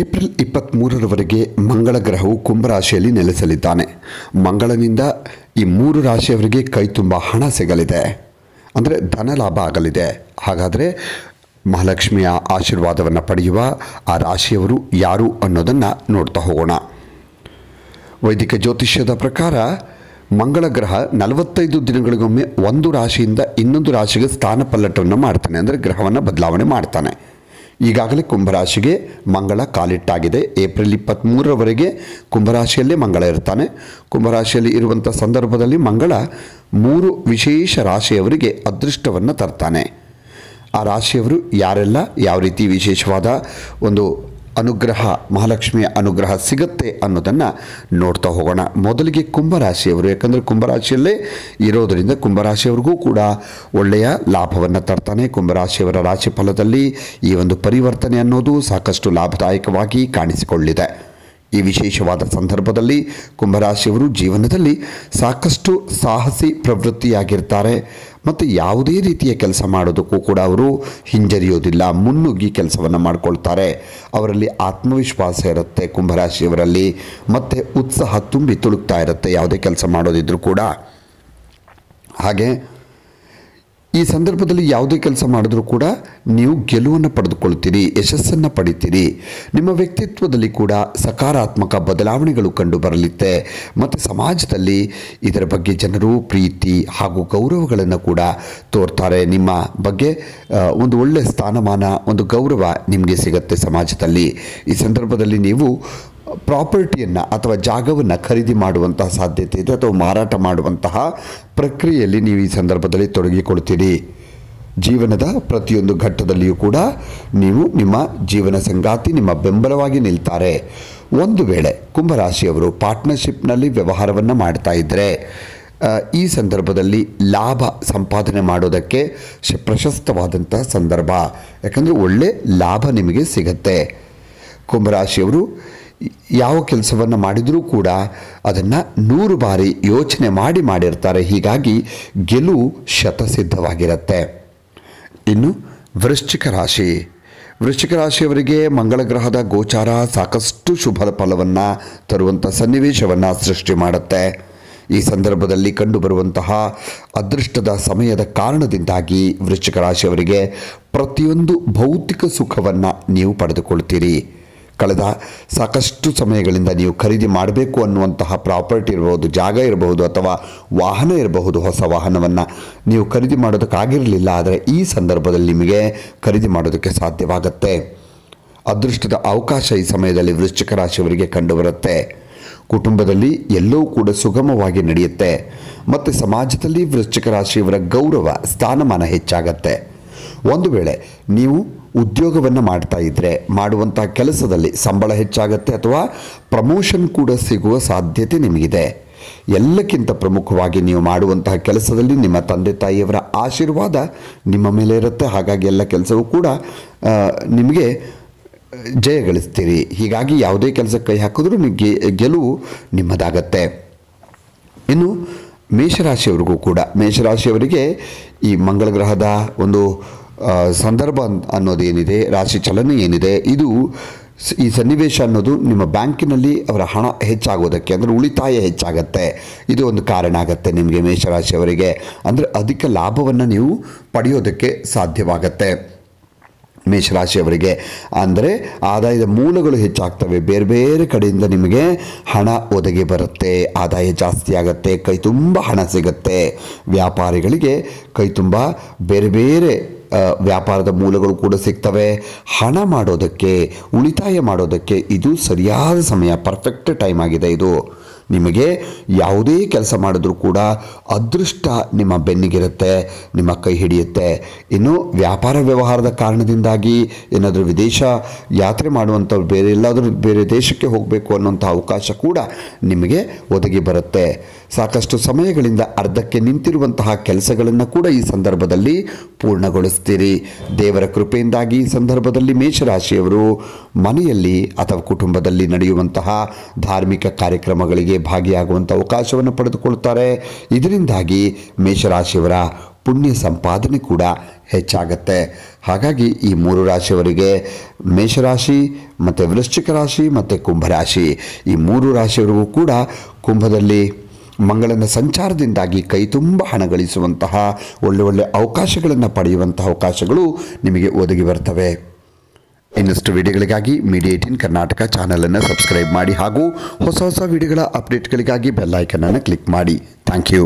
April ಇಪ್ಪತ್ತ್ಮೂರರವರೆಗೆ ಮಂಗಳ ಗ್ರಹವು ಕುಂಭರಾಶಿಯಲ್ಲಿ ನೆಲೆಸಲಿದ್ದಾನೆ ಮಂಗಳನಿಂದ ಈ ಮೂರು ರಾಶಿಯವರಿಗೆ ಕೈ ತುಂಬ ಹಣ ಸಿಗಲಿದೆ ಅಂದರೆ ಧನ ಲಾಭ ಆಗಲಿದೆ ಹಾಗಾದರೆ ಮಹಾಲಕ್ಷ್ಮಿಯ ಆಶೀರ್ವಾದವನ್ನು ಪಡೆಯುವ ಆ ರಾಶಿಯವರು ಯಾರು ಅನ್ನೋದನ್ನು ನೋಡ್ತಾ ಹೋಗೋಣ ವೈದಿಕ ಜ್ಯೋತಿಷ್ಯದ ಪ್ರಕಾರ ಮಂಗಳ ಗ್ರಹ ನಲವತ್ತೈದು ದಿನಗಳಿಗೊಮ್ಮೆ ಒಂದು ರಾಶಿಯಿಂದ ಇನ್ನೊಂದು ರಾಶಿಗೆ ಸ್ಥಾನ ಪಲ್ಲಟವನ್ನು ಮಾಡ್ತಾನೆ ಅಂದರೆ ಗ್ರಹವನ್ನು ಬದಲಾವಣೆ ಮಾಡ್ತಾನೆ ಈಗಾಗಲೇ ಕುಂಭರಾಶಿಗೆ ಮಂಗಳ ಕಾಲಿಟ್ಟಾಗಿದೆ ಏಪ್ರಿಲ್ ಇಪ್ಪತ್ತ್ಮೂರರವರೆಗೆ ಕುಂಭರಾಶಿಯಲ್ಲೇ ಮಂಗಳ ಇರ್ತಾನೆ ಕುಂಭರಾಶಿಯಲ್ಲಿ ಇರುವಂಥ ಸಂದರ್ಭದಲ್ಲಿ ಮಂಗಳ ಮೂರು ವಿಶೇಷ ರಾಶಿಯವರಿಗೆ ಅದೃಷ್ಟವನ್ನು ತರ್ತಾನೆ ಆ ರಾಶಿಯವರು ಯಾರೆಲ್ಲ ಯಾವ ರೀತಿ ವಿಶೇಷವಾದ ಒಂದು ಅನುಗ್ರಹ ಮಹಾಲಕ್ಷ್ಮಿಯ ಅನುಗ್ರಹ ಸಿಗುತ್ತೆ ಅನ್ನೋದನ್ನು ನೋಡ್ತಾ ಹೋಗೋಣ ಮೊದಲಿಗೆ ಕುಂಭರಾಶಿಯವರು ಯಾಕಂದರೆ ಕುಂಭರಾಶಿಯಲ್ಲೇ ಇರೋದರಿಂದ ಕುಂಭರಾಶಿಯವರಿಗೂ ಕೂಡ ಒಳ್ಳೆಯ ಲಾಭವನ್ನು ತರ್ತಾನೆ ಕುಂಭರಾಶಿಯವರ ರಾಶಿಫಲದಲ್ಲಿ ಈ ಒಂದು ಪರಿವರ್ತನೆ ಅನ್ನೋದು ಸಾಕಷ್ಟು ಲಾಭದಾಯಕವಾಗಿ ಕಾಣಿಸಿಕೊಳ್ಳಿದೆ ಈ ವಿಶೇಷವಾದ ಸಂದರ್ಭದಲ್ಲಿ ಕುಂಭರಾಶಿಯವರು ಜೀವನದಲ್ಲಿ ಸಾಕಷ್ಟು ಸಾಹಸಿ ಪ್ರವೃತ್ತಿಯಾಗಿರ್ತಾರೆ ಮತ್ತು ಯಾವುದೇ ರೀತಿಯ ಕೆಲಸ ಮಾಡೋದಕ್ಕೂ ಕೂಡ ಅವರು ಹಿಂಜರಿಯೋದಿಲ್ಲ ಮುನ್ನುಗ್ಗಿ ಕೆಲಸವನ್ನು ಮಾಡಿಕೊಳ್ತಾರೆ ಅವರಲ್ಲಿ ಆತ್ಮವಿಶ್ವಾಸ ಇರುತ್ತೆ ಕುಂಭರಾಶಿಯವರಲ್ಲಿ ಮತ್ತು ಉತ್ಸಾಹ ತುಂಬಿ ತುಳುಕ್ತಾ ಇರುತ್ತೆ ಯಾವುದೇ ಕೆಲಸ ಮಾಡೋದಿದ್ರೂ ಕೂಡ ಹಾಗೆ ಈ ಸಂದರ್ಭದಲ್ಲಿ ಯಾವುದೇ ಕೆಲಸ ಮಾಡಿದ್ರೂ ಕೂಡ ನೀವು ಗೆಲುವನ್ನು ಪಡೆದುಕೊಳ್ತೀರಿ ಯಶಸ್ಸನ್ನು ಪಡಿತೀರಿ ನಿಮ್ಮ ವ್ಯಕ್ತಿತ್ವದಲ್ಲಿ ಕೂಡ ಸಕಾರಾತ್ಮಕ ಬದಲಾವಣೆಗಳು ಕಂಡು ಬರಲಿತ್ತೆ ಮತ್ತು ಸಮಾಜದಲ್ಲಿ ಇದರ ಬಗ್ಗೆ ಜನರು ಪ್ರೀತಿ ಹಾಗೂ ಗೌರವಗಳನ್ನು ಕೂಡ ತೋರ್ತಾರೆ ನಿಮ್ಮ ಬಗ್ಗೆ ಒಂದು ಒಳ್ಳೆಯ ಸ್ಥಾನಮಾನ ಒಂದು ಗೌರವ ನಿಮಗೆ ಸಿಗುತ್ತೆ ಸಮಾಜದಲ್ಲಿ ಈ ಸಂದರ್ಭದಲ್ಲಿ ನೀವು ಪ್ರಾಪರ್ಟಿಯನ್ನು ಅಥವಾ ಜಾಗವನ್ನು ಖರೀದಿ ಮಾಡುವಂತಹ ಸಾಧ್ಯತೆ ಇದೆ ಅಥವಾ ಮಾರಾಟ ಮಾಡುವಂತಹ ಪ್ರಕ್ರಿಯೆಯಲ್ಲಿ ನೀವು ಈ ಸಂದರ್ಭದಲ್ಲಿ ತೊಡಗಿಕೊಳ್ತೀರಿ ಜೀವನದ ಪ್ರತಿಯೊಂದು ಘಟ್ಟದಲ್ಲಿಯೂ ಕೂಡ ನೀವು ನಿಮ್ಮ ಜೀವನ ಸಂಗಾತಿ ನಿಮ್ಮ ಬೆಂಬಲವಾಗಿ ನಿಲ್ತಾರೆ ಒಂದು ವೇಳೆ ಕುಂಭರಾಶಿಯವರು ಪಾರ್ಟ್ನರ್ಶಿಪ್ನಲ್ಲಿ ವ್ಯವಹಾರವನ್ನು ಮಾಡ್ತಾ ಇದ್ದರೆ ಈ ಸಂದರ್ಭದಲ್ಲಿ ಲಾಭ ಸಂಪಾದನೆ ಮಾಡೋದಕ್ಕೆ ಪ್ರಶಸ್ತವಾದಂತಹ ಸಂದರ್ಭ ಯಾಕಂದರೆ ಒಳ್ಳೆ ಲಾಭ ನಿಮಗೆ ಸಿಗತ್ತೆ ಕುಂಭರಾಶಿಯವರು ಯಾವ ಕೆಲಸವನ್ನು ಮಾಡಿದರೂ ಕೂಡ ಅದನ್ನು ನೂರು ಬಾರಿ ಯೋಚನೆ ಮಾಡಿ ಮಾಡಿರ್ತಾರೆ ಹೀಗಾಗಿ ಗೆಲುವು ಶತಸಿದ್ಧವಾಗಿರುತ್ತೆ ಇನ್ನು ವೃಶ್ಚಿಕ ರಾಶಿ ವೃಶ್ಚಿಕ ರಾಶಿಯವರಿಗೆ ಮಂಗಳ ಗ್ರಹದ ಗೋಚಾರ ಸಾಕಷ್ಟು ಶುಭ ಫಲವನ್ನು ತರುವಂಥ ಸನ್ನಿವೇಶವನ್ನು ಸೃಷ್ಟಿ ಮಾಡುತ್ತೆ ಈ ಸಂದರ್ಭದಲ್ಲಿ ಕಂಡುಬರುವಂತಹ ಅದೃಷ್ಟದ ಸಮಯದ ಕಾರಣದಿಂದಾಗಿ ವೃಶ್ಚಿಕ ರಾಶಿಯವರಿಗೆ ಪ್ರತಿಯೊಂದು ಭೌತಿಕ ಸುಖವನ್ನು ನೀವು ಪಡೆದುಕೊಳ್ತೀರಿ ಕಳೆದ ಸಾಕಷ್ಟು ಸಮಯಗಳಿಂದ ನೀವು ಖರೀದಿ ಮಾಡಬೇಕು ಅನ್ನುವಂತಹ ಪ್ರಾಪರ್ಟಿ ಇರಬಹುದು ಜಾಗ ಇರಬಹುದು ಅಥವಾ ವಾಹನ ಇರಬಹುದು ಹೊಸ ವಾಹನವನ್ನು ನೀವು ಖರೀದಿ ಮಾಡೋದಕ್ಕಾಗಿರಲಿಲ್ಲ ಆದರೆ ಈ ಸಂದರ್ಭದಲ್ಲಿ ನಿಮಗೆ ಖರೀದಿ ಮಾಡೋದಕ್ಕೆ ಸಾಧ್ಯವಾಗುತ್ತೆ ಅದೃಷ್ಟದ ಅವಕಾಶ ಈ ಸಮಯದಲ್ಲಿ ವೃಶ್ಚಿಕ ರಾಶಿಯವರಿಗೆ ಕಂಡುಬರುತ್ತೆ ಕುಟುಂಬದಲ್ಲಿ ಎಲ್ಲವೂ ಕೂಡ ಸುಗಮವಾಗಿ ನಡೆಯುತ್ತೆ ಮತ್ತು ಸಮಾಜದಲ್ಲಿ ವೃಶ್ಚಿಕ ರಾಶಿಯವರ ಗೌರವ ಸ್ಥಾನಮಾನ ಹೆಚ್ಚಾಗತ್ತೆ ಒಂದು ವೇಳೆ ನೀವು ಉದ್ಯೋಗವನ್ನು ಮಾಡ್ತಾ ಇದ್ದರೆ ಮಾಡುವಂಥ ಕೆಲಸದಲ್ಲಿ ಸಂಬಳ ಹೆಚ್ಚಾಗತ್ತೆ ಅಥವಾ ಪ್ರಮೋಷನ್ ಕೂಡ ಸಿಗುವ ಸಾಧ್ಯತೆ ನಿಮಗಿದೆ ಎಲ್ಲಕ್ಕಿಂತ ಪ್ರಮುಖವಾಗಿ ನೀವು ಮಾಡುವಂತಹ ಕೆಲಸದಲ್ಲಿ ನಿಮ್ಮ ತಂದೆ ತಾಯಿಯವರ ಆಶೀರ್ವಾದ ನಿಮ್ಮ ಮೇಲೆ ಇರುತ್ತೆ ಹಾಗಾಗಿ ಎಲ್ಲ ಕೆಲಸವೂ ಕೂಡ ನಿಮಗೆ ಜಯ ಗಳಿಸ್ತೀರಿ ಹೀಗಾಗಿ ಯಾವುದೇ ಕೆಲಸಕ್ಕೆ ಕೈ ಹಾಕಿದ್ರೂ ನಿಮಗೆ ಗೆಲುವು ನಿಮ್ಮದಾಗತ್ತೆ ಇನ್ನು ಮೇಷರಾಶಿಯವರಿಗೂ ಕೂಡ ಮೇಷರಾಶಿಯವರಿಗೆ ಈ ಮಂಗಳ ಗ್ರಹದ ಒಂದು ಸಂದರ್ಭ ಅನ್ನೋದೇನಿದೆ ರಾಶಿ ಚಲನೆ ಏನಿದೆ ಇದು ಈ ಸನ್ನಿವೇಶ ಅನ್ನೋದು ನಿಮ್ಮ ಬ್ಯಾಂಕಿನಲ್ಲಿ ಅವರ ಹಣ ಹೆಚ್ಚಾಗೋದಕ್ಕೆ ಅಂದರೆ ಉಳಿತಾಯ ಹೆಚ್ಚಾಗತ್ತೆ ಇದು ಒಂದು ಕಾರಣ ಆಗುತ್ತೆ ನಿಮಗೆ ಮೇಷರಾಶಿಯವರಿಗೆ ಅಂದರೆ ಅಧಿಕ ಲಾಭವನ್ನು ನೀವು ಪಡೆಯೋದಕ್ಕೆ ಸಾಧ್ಯವಾಗತ್ತೆ ಮೇಷರಾಶಿಯವರಿಗೆ ಅಂದರೆ ಆದಾಯದ ಮೂಲಗಳು ಹೆಚ್ಚಾಗ್ತವೆ ಬೇರೆ ಬೇರೆ ಕಡೆಯಿಂದ ನಿಮಗೆ ಹಣ ಒದಗಿ ಬರುತ್ತೆ ಆದಾಯ ಜಾಸ್ತಿ ಆಗುತ್ತೆ ಕೈ ತುಂಬ ಹಣ ಸಿಗುತ್ತೆ ವ್ಯಾಪಾರಿಗಳಿಗೆ ಕೈ ತುಂಬ ಬೇರೆ ಬೇರೆ ವ್ಯಾಪಾರದ ಮೂಲಗಳು ಕೂಡ ಸಿಗ್ತವೆ ಹಣ ಮಾಡೋದಕ್ಕೆ ಉಳಿತಾಯ ಮಾಡೋದಕ್ಕೆ ಇದು ಸರಿಯಾದ ಸಮಯ ಪರ್ಫೆಕ್ಟ್ ಟೈಮ್ ಆಗಿದೆ ಇದು ನಿಮಗೆ ಯಾವುದೇ ಕೆಲಸ ಮಾಡಿದ್ರೂ ಕೂಡ ಅದೃಷ್ಟ ನಿಮ್ಮ ಬೆನ್ನಿಗಿರುತ್ತೆ ನಿಮ್ಮ ಕೈ ಹಿಡಿಯುತ್ತೆ ಇನ್ನು ವ್ಯಾಪಾರ ವ್ಯವಹಾರದ ಕಾರಣದಿಂದಾಗಿ ಏನಾದರೂ ವಿದೇಶ ಯಾತ್ರೆ ಮಾಡುವಂಥವ್ರು ಬೇರೆ ಎಲ್ಲಾದರೂ ಬೇರೆ ದೇಶಕ್ಕೆ ಹೋಗಬೇಕು ಅನ್ನುವಂಥ ಅವಕಾಶ ಕೂಡ ನಿಮಗೆ ಒದಗಿ ಬರುತ್ತೆ ಸಾಕಷ್ಟು ಸಮಯಗಳಿಂದ ಅರ್ಧಕ್ಕೆ ನಿಂತಿರುವಂತಹ ಕೆಲಸಗಳನ್ನು ಕೂಡ ಈ ಸಂದರ್ಭದಲ್ಲಿ ಪೂರ್ಣಗೊಳಿಸ್ತೀರಿ ದೇವರ ಕೃಪೆಯಿಂದಾಗಿ ಈ ಸಂದರ್ಭದಲ್ಲಿ ಮೇಷರಾಶಿಯವರು ಮನೆಯಲ್ಲಿ ಅಥವಾ ಕುಟುಂಬದಲ್ಲಿ ನಡೆಯುವಂತಹ ಧಾರ್ಮಿಕ ಕಾರ್ಯಕ್ರಮಗಳಿಗೆ ಭಾಗಿಯಾಗುವಂಥ ಅವಕಾಶವನ್ನು ಪಡೆದುಕೊಳ್ಳುತ್ತಾರೆ ಇದರಿಂದಾಗಿ ಮೇಷರಾಶಿಯವರ ಪುಣ್ಯ ಸಂಪಾದನೆ ಕೂಡ ಹೆಚ್ಚಾಗತ್ತೆ ಹಾಗಾಗಿ ಈ ಮೂರು ರಾಶಿಯವರಿಗೆ ಮೇಷರಾಶಿ ಮತ್ತು ವೃಶ್ಚಿಕ ರಾಶಿ ಮತ್ತು ಕುಂಭರಾಶಿ ಈ ಮೂರು ರಾಶಿಯವರಿಗೂ ಕೂಡ ಕುಂಭದಲ್ಲಿ ಮಂಗಳನ ಸಂಚಾರದಿಂದಾಗಿ ಕೈ ತುಂಬ ಹಣ ಗಳಿಸುವಂತಹ ಒಳ್ಳೆ ಒಳ್ಳೆ ಅವಕಾಶಗಳನ್ನು ಪಡೆಯುವಂತಹ ಅವಕಾಶಗಳು ನಿಮಗೆ ಒದಗಿ ಬರ್ತವೆ ಇನ್ನಷ್ಟು ವಿಡಿಯೋಗಳಿಗಾಗಿ ಮೀಡಿಯಾ ಏಟಿನ್ ಕರ್ನಾಟಕ ಚಾನಲನ್ನು ಸಬ್ಸ್ಕ್ರೈಬ್ ಮಾಡಿ ಹಾಗೂ ಹೊಸ ಹೊಸ ವಿಡಿಯೋಗಳ ಅಪ್ಡೇಟ್ಗಳಿಗಾಗಿ ಬೆಲ್ಲೈಕನನ್ನು ಕ್ಲಿಕ್ ಮಾಡಿ ಥ್ಯಾಂಕ್ ಯು